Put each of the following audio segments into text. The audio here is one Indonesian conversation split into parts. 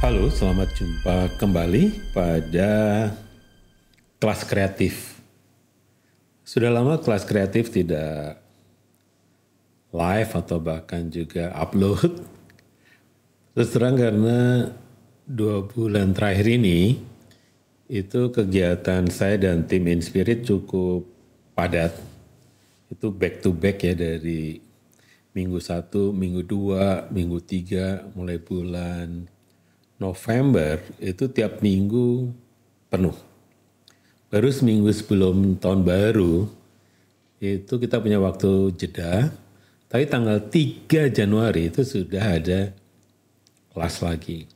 Halo, selamat jumpa kembali pada kelas kreatif. Sudah lama kelas kreatif tidak live atau bahkan juga upload. Terus terang karena dua bulan terakhir ini itu kegiatan saya dan tim Inspirit cukup padat. Itu back to back ya dari minggu satu, minggu dua, minggu tiga, mulai bulan November itu tiap minggu penuh. Baru seminggu sebelum tahun baru itu kita punya waktu jeda. Tapi tanggal 3 Januari itu sudah ada kelas lagi.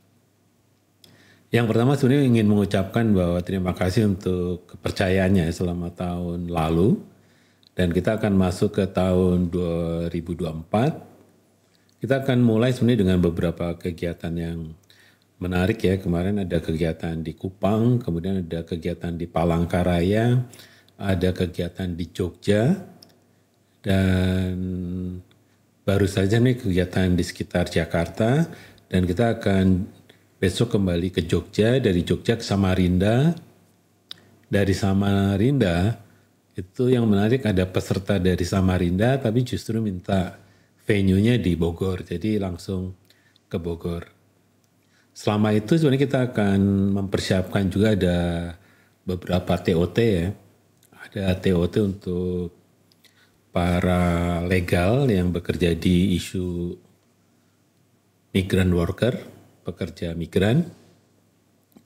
Yang pertama sebenarnya ingin mengucapkan bahwa terima kasih untuk kepercayaannya selama tahun lalu. Dan kita akan masuk ke tahun 2024. Kita akan mulai sebenarnya dengan beberapa kegiatan yang menarik ya kemarin ada kegiatan di Kupang, kemudian ada kegiatan di Palangkaraya, ada kegiatan di Jogja, dan baru saja nih kegiatan di sekitar Jakarta, dan kita akan besok kembali ke Jogja, dari Jogja ke Samarinda, dari Samarinda itu yang menarik ada peserta dari Samarinda tapi justru minta venue-nya di Bogor. Jadi langsung ke Bogor selama itu sebenarnya kita akan mempersiapkan juga ada beberapa TOT ya. Ada TOT untuk para legal yang bekerja di isu migran worker, pekerja migran.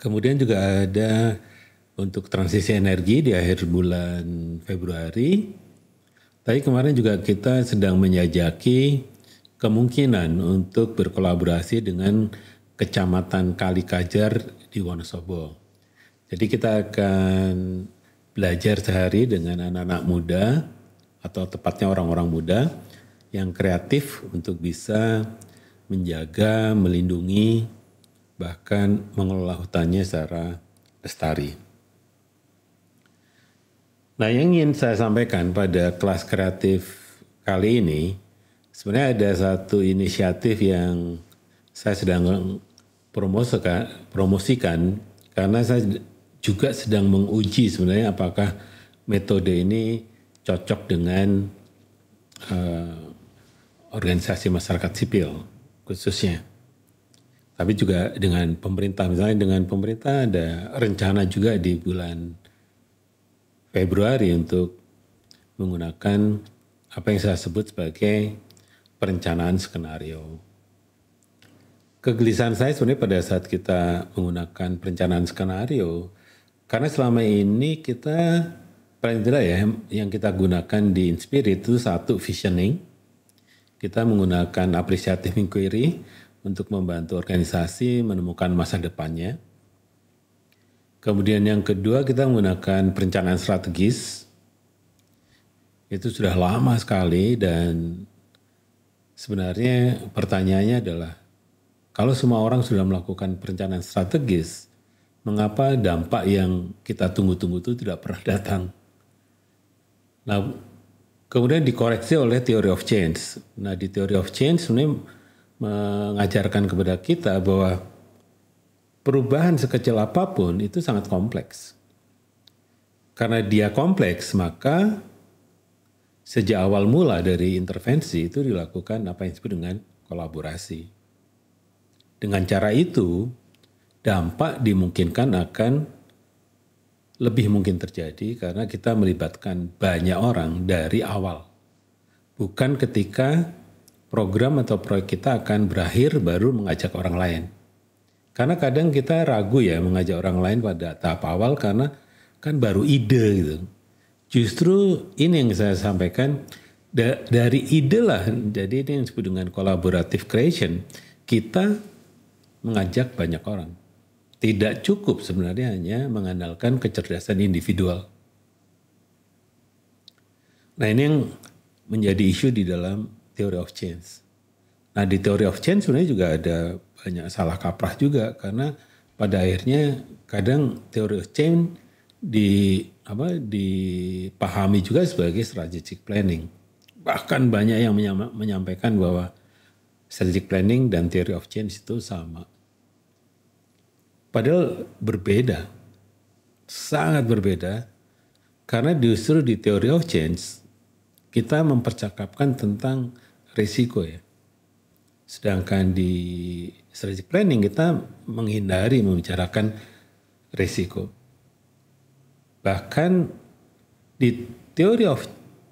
Kemudian juga ada untuk transisi energi di akhir bulan Februari. Tapi kemarin juga kita sedang menyajaki kemungkinan untuk berkolaborasi dengan Kecamatan Kalikajar di Wonosobo. Jadi kita akan belajar sehari dengan anak-anak muda atau tepatnya orang-orang muda yang kreatif untuk bisa menjaga, melindungi, bahkan mengelola hutannya secara lestari. Nah, yang ingin saya sampaikan pada kelas kreatif kali ini, sebenarnya ada satu inisiatif yang saya sedang promosikan, promosikan karena saya juga sedang menguji sebenarnya apakah metode ini cocok dengan uh, organisasi masyarakat sipil khususnya. Tapi juga dengan pemerintah, misalnya dengan pemerintah ada rencana juga di bulan Februari untuk menggunakan apa yang saya sebut sebagai perencanaan skenario kegelisahan saya sebenarnya pada saat kita menggunakan perencanaan skenario karena selama ini kita paling tidak ya yang kita gunakan di Inspirit itu satu visioning kita menggunakan appreciative inquiry untuk membantu organisasi menemukan masa depannya kemudian yang kedua kita menggunakan perencanaan strategis itu sudah lama sekali dan sebenarnya pertanyaannya adalah kalau semua orang sudah melakukan perencanaan strategis, mengapa dampak yang kita tunggu-tunggu itu tidak pernah datang? Nah, kemudian dikoreksi oleh theory of change. Nah, di theory of change sebenarnya mengajarkan kepada kita bahwa perubahan sekecil apapun itu sangat kompleks. Karena dia kompleks, maka sejak awal mula dari intervensi itu dilakukan apa yang disebut dengan kolaborasi. Dengan cara itu, dampak dimungkinkan akan lebih mungkin terjadi karena kita melibatkan banyak orang dari awal. Bukan ketika program atau proyek kita akan berakhir baru mengajak orang lain. Karena kadang kita ragu ya mengajak orang lain pada tahap awal karena kan baru ide gitu. Justru ini yang saya sampaikan da dari ide lah. Jadi ini yang disebut dengan collaborative creation. Kita mengajak banyak orang. Tidak cukup sebenarnya hanya mengandalkan kecerdasan individual. Nah ini yang menjadi isu di dalam theory of change. Nah di theory of change sebenarnya juga ada banyak salah kaprah juga karena pada akhirnya kadang theory of change di apa dipahami juga sebagai strategic planning. Bahkan banyak yang menyampaikan bahwa strategic planning dan theory of change itu sama. Padahal berbeda, sangat berbeda, karena justru di theory of change kita mempercakapkan tentang risiko ya. Sedangkan di strategic planning kita menghindari membicarakan risiko. Bahkan di theory of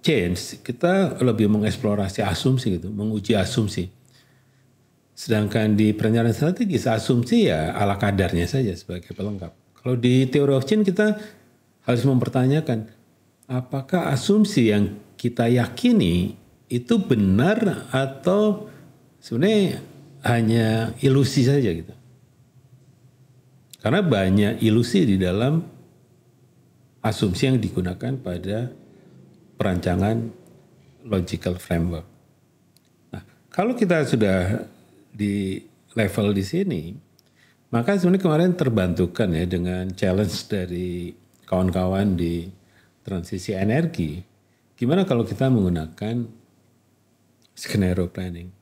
change kita lebih mengeksplorasi asumsi gitu, menguji asumsi Sedangkan di perencanaan strategis asumsi ya ala kadarnya saja sebagai pelengkap. Kalau di teori of change kita harus mempertanyakan apakah asumsi yang kita yakini itu benar atau sebenarnya hanya ilusi saja gitu. Karena banyak ilusi di dalam asumsi yang digunakan pada perancangan logical framework. Nah, kalau kita sudah di level di sini, maka sebenarnya kemarin terbantukan ya dengan challenge dari kawan-kawan di transisi energi. Gimana kalau kita menggunakan skenario planning?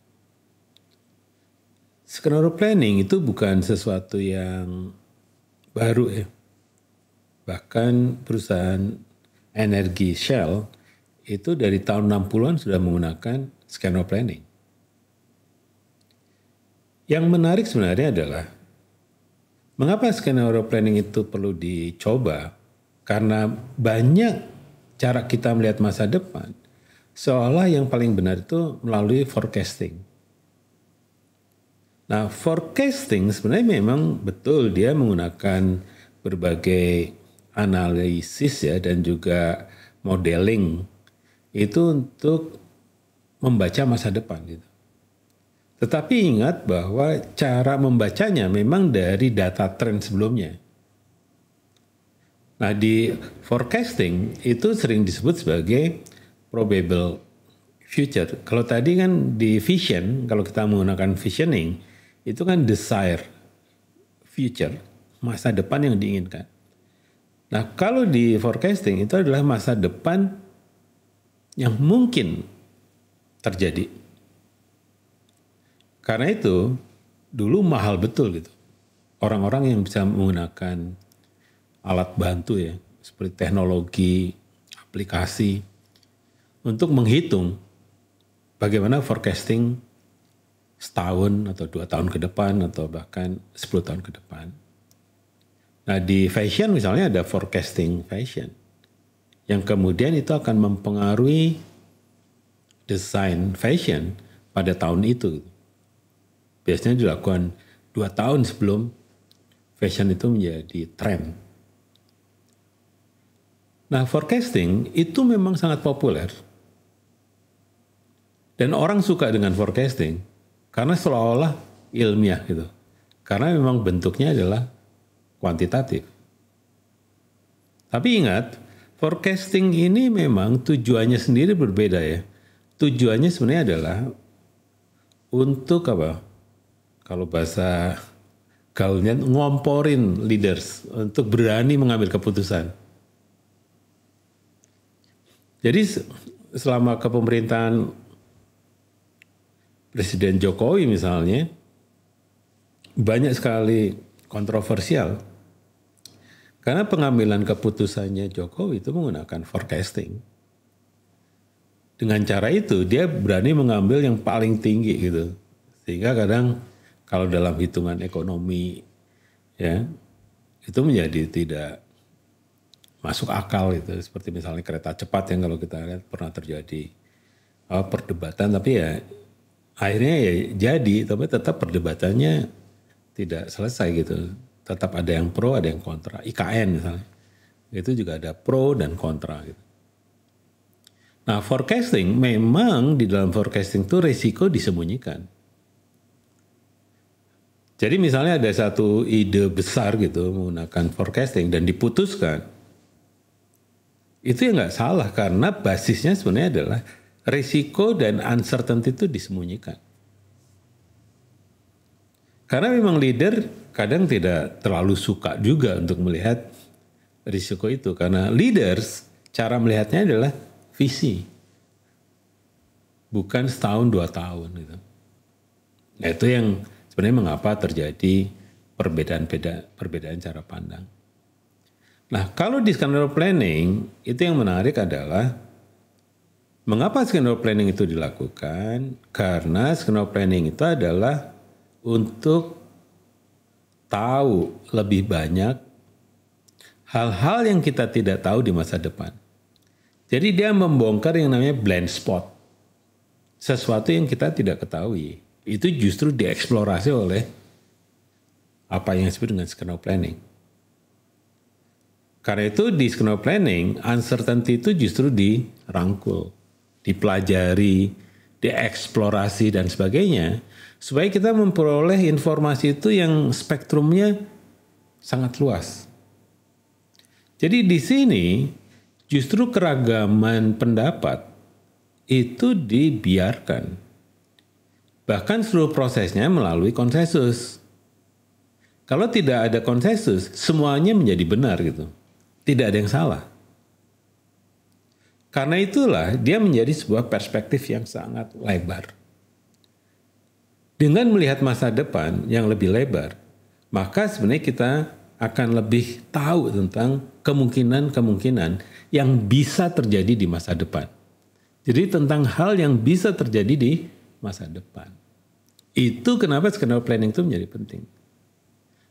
Skenario planning itu bukan sesuatu yang baru ya. Bahkan perusahaan energi Shell itu dari tahun 60-an sudah menggunakan skenario planning yang menarik sebenarnya adalah mengapa skenario planning itu perlu dicoba? Karena banyak cara kita melihat masa depan seolah yang paling benar itu melalui forecasting. Nah, forecasting sebenarnya memang betul dia menggunakan berbagai analisis ya dan juga modeling itu untuk membaca masa depan gitu. Tetapi ingat bahwa cara membacanya memang dari data tren sebelumnya. Nah, di forecasting itu sering disebut sebagai probable future. Kalau tadi kan di vision, kalau kita menggunakan visioning, itu kan desire future, masa depan yang diinginkan. Nah, kalau di forecasting itu adalah masa depan yang mungkin terjadi. Karena itu dulu mahal betul gitu. Orang-orang yang bisa menggunakan alat bantu ya, seperti teknologi, aplikasi, untuk menghitung bagaimana forecasting setahun atau dua tahun ke depan atau bahkan sepuluh tahun ke depan. Nah di fashion misalnya ada forecasting fashion yang kemudian itu akan mempengaruhi desain fashion pada tahun itu. Gitu biasanya dilakukan dua tahun sebelum fashion itu menjadi tren. Nah, forecasting itu memang sangat populer. Dan orang suka dengan forecasting karena seolah-olah ilmiah gitu. Karena memang bentuknya adalah kuantitatif. Tapi ingat, forecasting ini memang tujuannya sendiri berbeda ya. Tujuannya sebenarnya adalah untuk apa? kalau bahasa gaulnya ngomporin leaders untuk berani mengambil keputusan. Jadi selama kepemerintahan Presiden Jokowi misalnya banyak sekali kontroversial karena pengambilan keputusannya Jokowi itu menggunakan forecasting. Dengan cara itu dia berani mengambil yang paling tinggi gitu. Sehingga kadang kalau dalam hitungan ekonomi ya itu menjadi tidak masuk akal itu seperti misalnya kereta cepat yang kalau kita lihat pernah terjadi oh, perdebatan tapi ya akhirnya ya jadi tapi tetap perdebatannya tidak selesai gitu tetap ada yang pro ada yang kontra IKN misalnya itu juga ada pro dan kontra gitu nah forecasting memang di dalam forecasting itu resiko disembunyikan jadi misalnya ada satu ide besar gitu menggunakan forecasting dan diputuskan, itu ya nggak salah karena basisnya sebenarnya adalah risiko dan uncertainty itu disembunyikan. Karena memang leader kadang tidak terlalu suka juga untuk melihat risiko itu karena leaders cara melihatnya adalah visi bukan setahun dua tahun gitu. Nah itu yang sebenarnya mengapa terjadi perbedaan-perbedaan perbedaan cara pandang. Nah, kalau di skenario planning itu yang menarik adalah mengapa skenario planning itu dilakukan? Karena skenario planning itu adalah untuk tahu lebih banyak hal-hal yang kita tidak tahu di masa depan. Jadi dia membongkar yang namanya blind spot. Sesuatu yang kita tidak ketahui itu justru dieksplorasi oleh apa yang disebut dengan skenario planning. Karena itu di skenario planning, uncertainty itu justru dirangkul, dipelajari, dieksplorasi dan sebagainya. Supaya kita memperoleh informasi itu yang spektrumnya sangat luas. Jadi di sini justru keragaman pendapat itu dibiarkan Bahkan seluruh prosesnya melalui konsensus. Kalau tidak ada konsensus, semuanya menjadi benar gitu. Tidak ada yang salah. Karena itulah dia menjadi sebuah perspektif yang sangat lebar. Dengan melihat masa depan yang lebih lebar, maka sebenarnya kita akan lebih tahu tentang kemungkinan-kemungkinan yang bisa terjadi di masa depan. Jadi tentang hal yang bisa terjadi di masa depan. Itu kenapa skenario planning itu menjadi penting.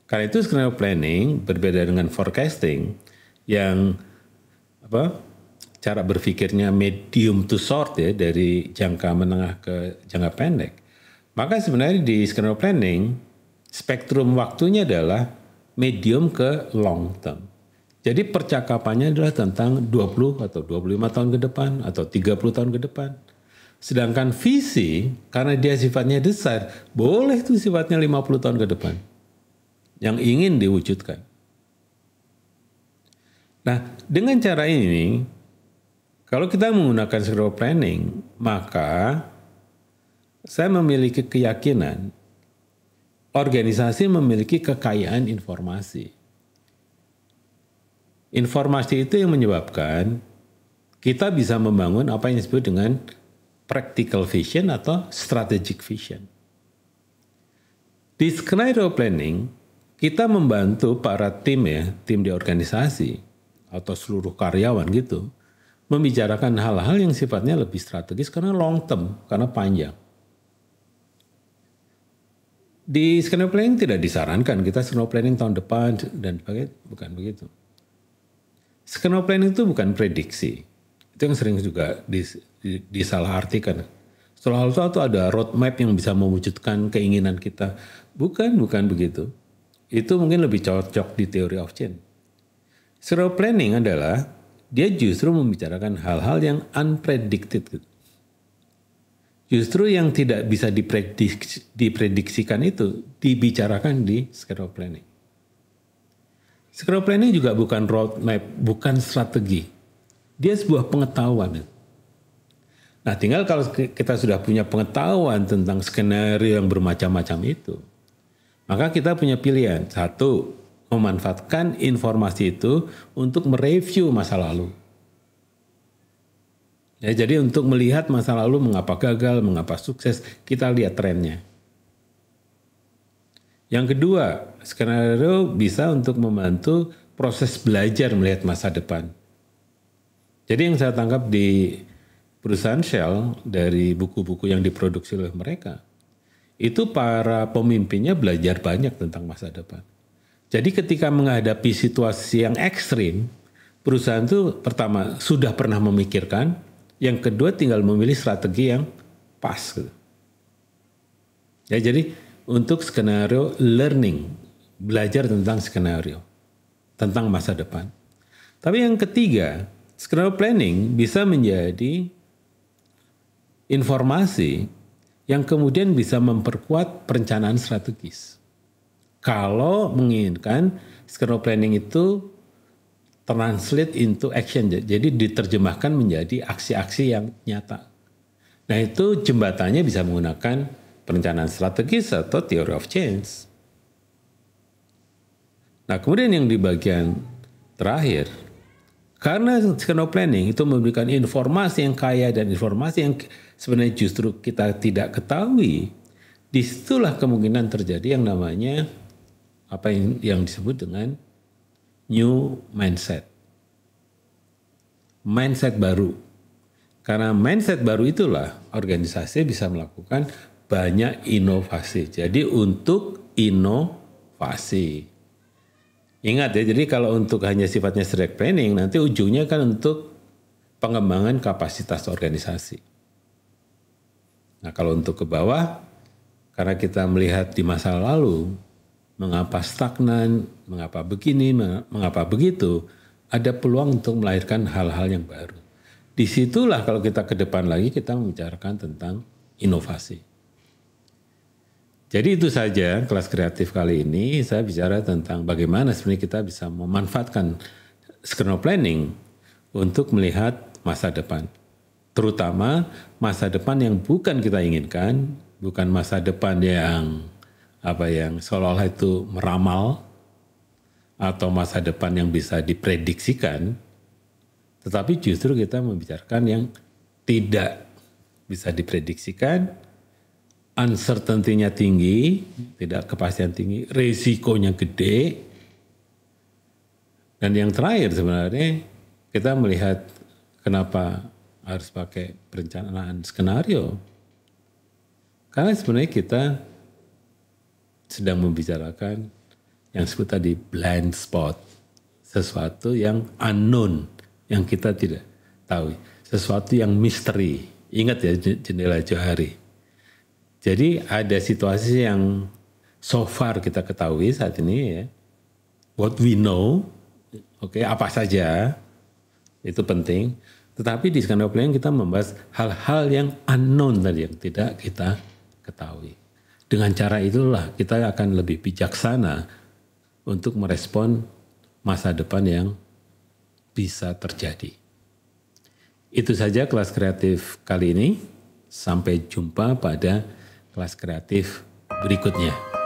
Karena itu skenario planning berbeda dengan forecasting yang apa cara berpikirnya medium to short ya dari jangka menengah ke jangka pendek. Maka sebenarnya di skenario planning spektrum waktunya adalah medium ke long term. Jadi percakapannya adalah tentang 20 atau 25 tahun ke depan atau 30 tahun ke depan. Sedangkan visi, karena dia sifatnya desain, boleh tuh sifatnya 50 tahun ke depan. Yang ingin diwujudkan. Nah, dengan cara ini, kalau kita menggunakan zero planning, maka saya memiliki keyakinan organisasi memiliki kekayaan informasi. Informasi itu yang menyebabkan kita bisa membangun apa yang disebut dengan practical vision atau strategic vision. Di scenario planning, kita membantu para tim ya, tim di organisasi atau seluruh karyawan gitu, membicarakan hal-hal yang sifatnya lebih strategis karena long term, karena panjang. Di scenario planning tidak disarankan kita scenario planning tahun depan dan sebagainya, bukan begitu. Scenario planning itu bukan prediksi, itu yang sering juga dis, disalahartikan. hal itu ada roadmap yang bisa mewujudkan keinginan kita. Bukan, bukan begitu. Itu mungkin lebih cocok di teori of change. Zero planning adalah dia justru membicarakan hal-hal yang unpredicted. Gitu. Justru yang tidak bisa diprediksi, diprediksikan itu dibicarakan di zero planning. Zero planning juga bukan roadmap, bukan strategi dia sebuah pengetahuan. Nah, tinggal kalau kita sudah punya pengetahuan tentang skenario yang bermacam-macam itu, maka kita punya pilihan. Satu, memanfaatkan informasi itu untuk mereview masa lalu. Ya, jadi untuk melihat masa lalu mengapa gagal, mengapa sukses, kita lihat trennya. Yang kedua, skenario bisa untuk membantu proses belajar melihat masa depan. Jadi yang saya tangkap di perusahaan Shell dari buku-buku yang diproduksi oleh mereka, itu para pemimpinnya belajar banyak tentang masa depan. Jadi ketika menghadapi situasi yang ekstrim, perusahaan itu pertama sudah pernah memikirkan, yang kedua tinggal memilih strategi yang pas. Gitu. Ya jadi untuk skenario learning, belajar tentang skenario, tentang masa depan. Tapi yang ketiga, Skenario planning bisa menjadi informasi yang kemudian bisa memperkuat perencanaan strategis. Kalau menginginkan skenario planning itu translate into action, jadi diterjemahkan menjadi aksi-aksi yang nyata. Nah itu jembatannya bisa menggunakan perencanaan strategis atau theory of change. Nah kemudian yang di bagian terakhir karena skenario planning itu memberikan informasi yang kaya dan informasi yang sebenarnya justru kita tidak ketahui. Disitulah kemungkinan terjadi yang namanya apa yang, yang disebut dengan new mindset. Mindset baru. Karena mindset baru itulah organisasi bisa melakukan banyak inovasi. Jadi untuk inovasi. Ingat ya, jadi kalau untuk hanya sifatnya strategic planning, nanti ujungnya kan untuk pengembangan kapasitas organisasi. Nah kalau untuk ke bawah, karena kita melihat di masa lalu, mengapa stagnan, mengapa begini, mengapa begitu, ada peluang untuk melahirkan hal-hal yang baru. Disitulah kalau kita ke depan lagi, kita membicarakan tentang inovasi. Jadi itu saja kelas kreatif kali ini saya bicara tentang bagaimana sebenarnya kita bisa memanfaatkan skenario planning untuk melihat masa depan. Terutama masa depan yang bukan kita inginkan, bukan masa depan yang apa yang seolah-olah itu meramal atau masa depan yang bisa diprediksikan, tetapi justru kita membicarakan yang tidak bisa diprediksikan, uncertainty-nya tinggi, tidak kepastian tinggi, resikonya gede. Dan yang terakhir sebenarnya kita melihat kenapa harus pakai perencanaan skenario. Karena sebenarnya kita sedang membicarakan yang disebut tadi blind spot. Sesuatu yang unknown, yang kita tidak tahu. Sesuatu yang misteri. Ingat ya jendela Johari jadi ada situasi yang so far kita ketahui saat ini ya. What we know, oke okay, apa saja itu penting. Tetapi di Skandal plan kita membahas hal-hal yang unknown tadi yang tidak kita ketahui. Dengan cara itulah kita akan lebih bijaksana untuk merespon masa depan yang bisa terjadi. Itu saja kelas kreatif kali ini. Sampai jumpa pada kelas kreatif berikutnya.